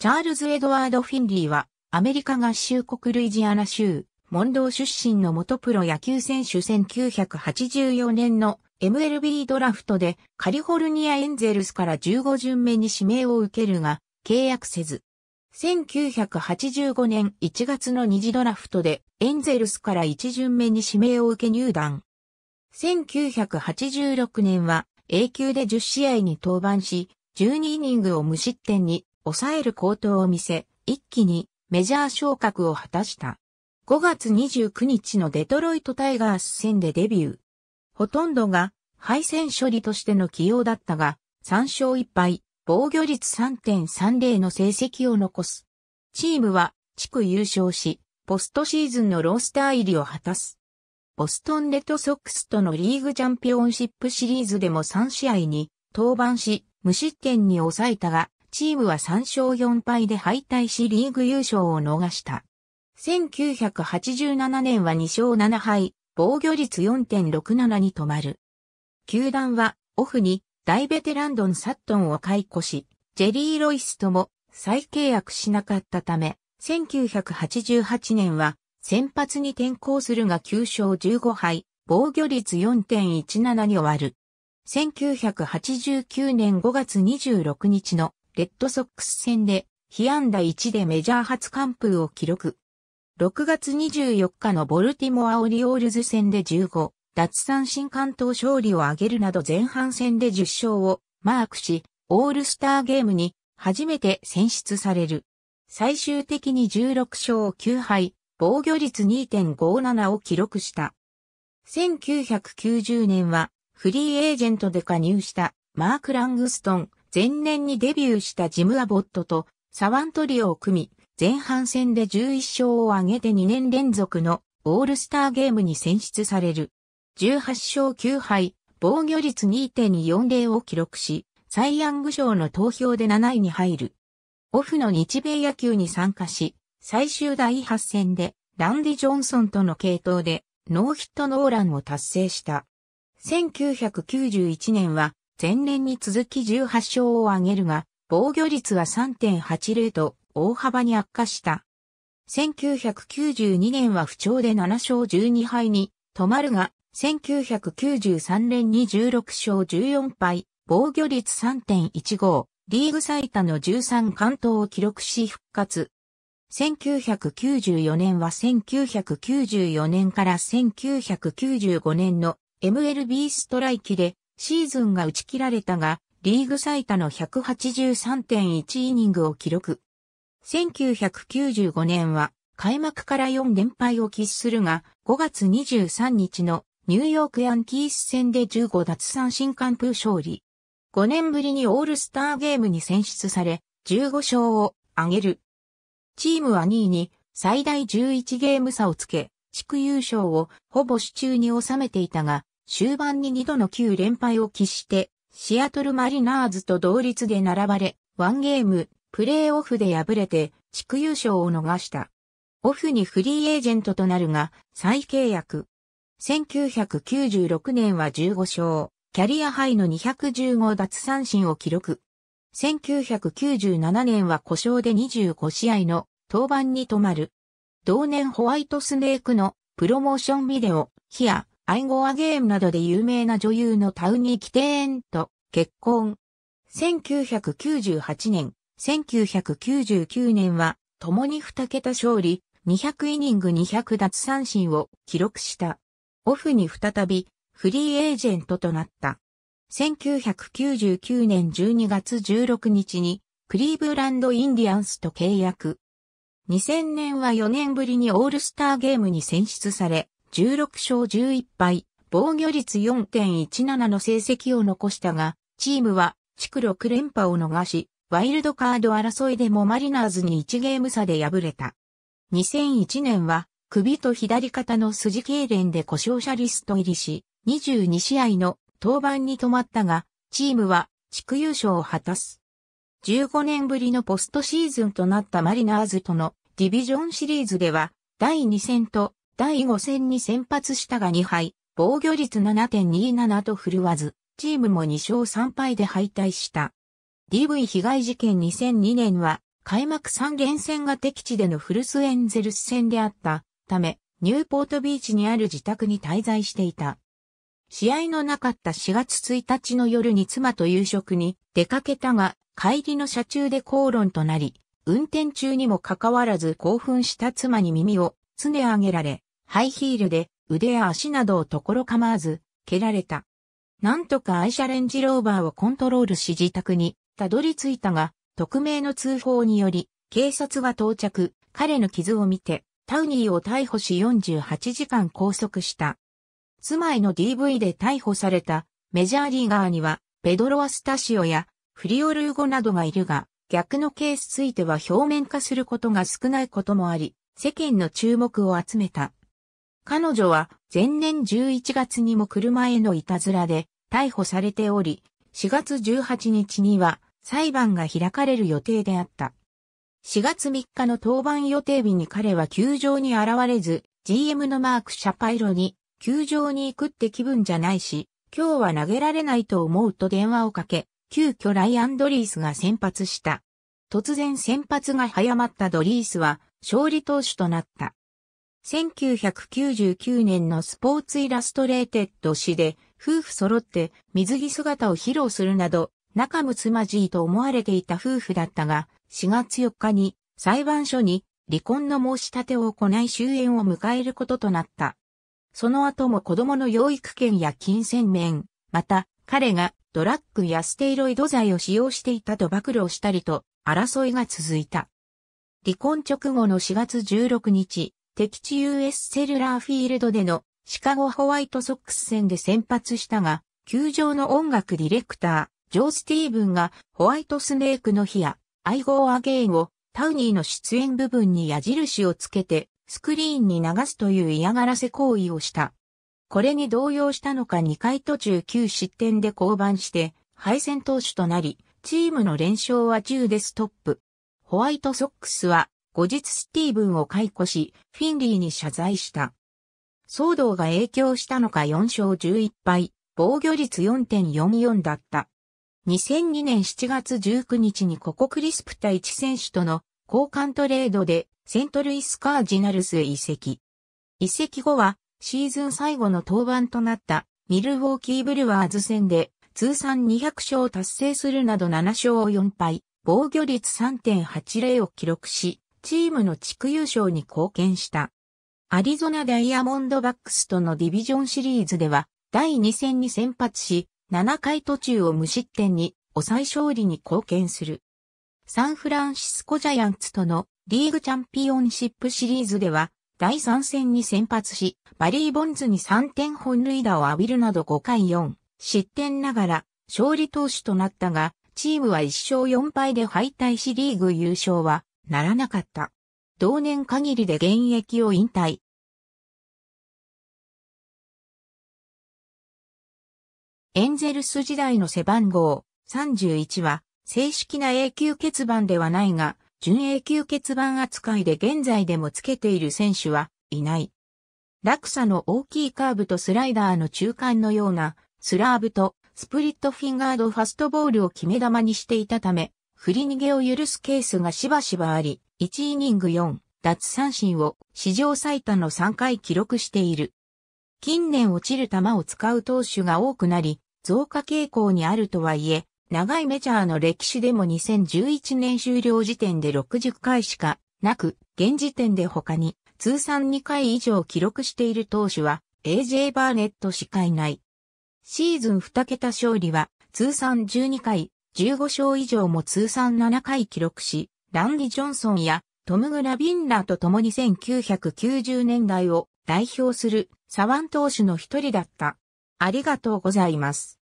チャールズ・エドワード・フィンリーは、アメリカ合衆国ルイジアナ州、モンドー出身の元プロ野球選手1984年の MLB ドラフトでカリフォルニアエンゼルスから15巡目に指名を受けるが、契約せず。1985年1月の2次ドラフトでエンゼルスから1巡目に指名を受け入団。1986年は A 級で10試合に登板し、12イニングを無失点に抑える高騰を見せ、一気にメジャー昇格を果たした。5月29日のデトロイトタイガース戦でデビュー。ほとんどが敗戦処理としての起用だったが、3勝1敗、防御率3.30の成績を残す。チームは地区優勝し、ポストシーズンのロースター入りを果たす。ボストンレッドソックスとのリーグチャンピオンシップシリーズでも3試合に登板し、無失点に抑えたが、チームは3勝4敗で敗退しリーグ優勝を逃した。1987年は2勝7敗、防御率4.67に止まる。球団は、オフに、大ベテランドン・サットンを解雇し、ジェリー・ロイスとも再契約しなかったため、1988年は、先発に転向するが9勝15敗、防御率4.17に終わる。1989年5月26日のレッドソックス戦で、被安打1でメジャー初完封を記録。6月24日のボルティモア・オリオールズ戦で15、奪三振関東勝利を挙げるなど前半戦で10勝をマークし、オールスターゲームに初めて選出される。最終的に16勝9敗、防御率2.57を記録した。1990年はフリーエージェントで加入したマーク・ラングストン、前年にデビューしたジム・アボットとサワントリオを組み、前半戦で11勝を挙げて2年連続のオールスターゲームに選出される。18勝9敗、防御率2.40を記録し、サイ・ヤング賞の投票で7位に入る。オフの日米野球に参加し、最終第8戦でランディ・ジョンソンとの系統でノーヒットノーランを達成した。1991年は前年に続き18勝を挙げるが、防御率は3.80と大幅に悪化した。1992年は不調で7勝12敗に止まるが、1993年に16勝14敗、防御率3.15、リーグ最多の13関東を記録し復活。1994年は1994年から1995年の MLB ストライキでシーズンが打ち切られたが、リーグ最多の183.1イニングを記録。1995年は開幕から4連敗を喫するが、5月23日のニューヨークヤンキース戦で15奪三振完封勝利。5年ぶりにオールスターゲームに選出され、15勝を挙げる。チームは2位に最大11ゲーム差をつけ、地区優勝をほぼ手中に収めていたが、終盤に2度の9連敗を喫して、シアトルマリナーズと同率で並ばれ、ワンゲーム、プレーオフで敗れて、地区優勝を逃した。オフにフリーエージェントとなるが、再契約。1996年は15勝、キャリアハイの215奪三振を記録。1997年は故障で25試合の登板に止まる。同年ホワイトスネークのプロモーションビデオ、ヒア、アイゴアゲームなどで有名な女優のタウニー・キテーンと結婚。1998年、1999年は、共に2桁勝利、200イニング200奪三振を記録した。オフに再び、フリーエージェントとなった。1999年12月16日に、クリーブランド・インディアンスと契約。2000年は4年ぶりにオールスターゲームに選出され、16勝11敗、防御率4.17の成績を残したが、チームは地区6連覇を逃し、ワイルドカード争いでもマリナーズに1ゲーム差で敗れた。2001年は首と左肩の筋痙攣で故障者リスト入りし、22試合の登板に止まったが、チームは地区優勝を果たす。15年ぶりのポストシーズンとなったマリナーズとのディビジョンシリーズでは、第2戦と第5戦に先発したが2敗、防御率7.27と振るわず、チームも2勝3敗で敗退した。DV 被害事件2002年は、開幕3連戦が敵地でのフルスエンゼルス戦であったため、ニューポートビーチにある自宅に滞在していた。試合のなかった4月1日の夜に妻と夕食に出かけたが、帰りの車中で口論となり、運転中にもかかわらず興奮した妻に耳を常上げられ、ハイヒールで腕や足などをところ構わず、蹴られた。なんとか愛車レンジローバーをコントロールし自宅にたどり着いたが、匿名の通報により、警察が到着、彼の傷を見て、タウニーを逮捕し48時間拘束した。妻への DV で逮捕されたメジャーリーガーには、ペドロ・アスタシオやフリオルーゴなどがいるが、逆のケースついては表面化することが少ないこともあり、世間の注目を集めた。彼女は前年11月にも車へのいたずらで逮捕されており、4月18日には裁判が開かれる予定であった。4月3日の登板予定日に彼は球場に現れず、GM のマーク・シャパイロに、球場に行くって気分じゃないし、今日は投げられないと思うと電話をかけ、急遽ライアン・ドリースが先発した。突然先発が早まったドリースは、勝利投手となった。1999年のスポーツイラストレーテッド誌で、夫婦揃って水着姿を披露するなど、仲睦まじいと思われていた夫婦だったが、4月4日に裁判所に離婚の申し立てを行い終焉を迎えることとなった。その後も子供の養育権や金銭面、また彼がドラッグやステイロイド剤を使用していたと暴露したりと争いが続いた。離婚直後の4月16日、敵地 US セルラーフィールドでのシカゴホワイトソックス戦で先発したが、球場の音楽ディレクター、ジョー・スティーブンがホワイトスネークの日や、愛号アゲイをタウニーの出演部分に矢印をつけてスクリーンに流すという嫌がらせ行為をした。これに動揺したのか2回途中9失点で降板して敗戦投手となり、チームの連勝は10でストップ。ホワイトソックスは後日スティーブンを解雇し、フィンリーに謝罪した。騒動が影響したのか4勝11敗、防御率4.44だった。2002年7月19日にココクリスプタ1選手との交換トレードでセントルイスカージナルスへ移籍。移籍後はシーズン最後の登板となったミルウォーキーブルワーズ戦で通算200勝を達成するなど7勝4敗、防御率3.80を記録し、チームの地区優勝に貢献した。アリゾナダイヤモンドバックスとのディビジョンシリーズでは、第2戦に先発し、7回途中を無失点に抑え勝利に貢献する。サンフランシスコジャイアンツとのリーグチャンピオンシップシリーズでは、第3戦に先発し、バリー・ボンズに3点本塁打を浴びるなど5回4、失点ながら勝利投手となったが、チームは1勝4敗で敗退しリーグ優勝はならなかった。同年限りで現役を引退。エンゼルス時代の背番号31は正式な永久欠番ではないが、準永久欠番扱いで現在でもつけている選手はいない。落差の大きいカーブとスライダーの中間のようなスラーブとスプリットフィンガードファストボールを決め球にしていたため、振り逃げを許すケースがしばしばあり、1イニング4奪三振を史上最多の3回記録している。近年落ちる球を使う投手が多くなり、増加傾向にあるとはいえ、長いメジャーの歴史でも2011年終了時点で60回しかなく、現時点で他に通算2回以上記録している投手は AJ バーネットしかいない。シーズン2桁勝利は通算12回、15勝以上も通算7回記録し、ランディ・ジョンソンやトム・グラビンラーと共に1990年代を代表する左腕投手の一人だった。ありがとうございます。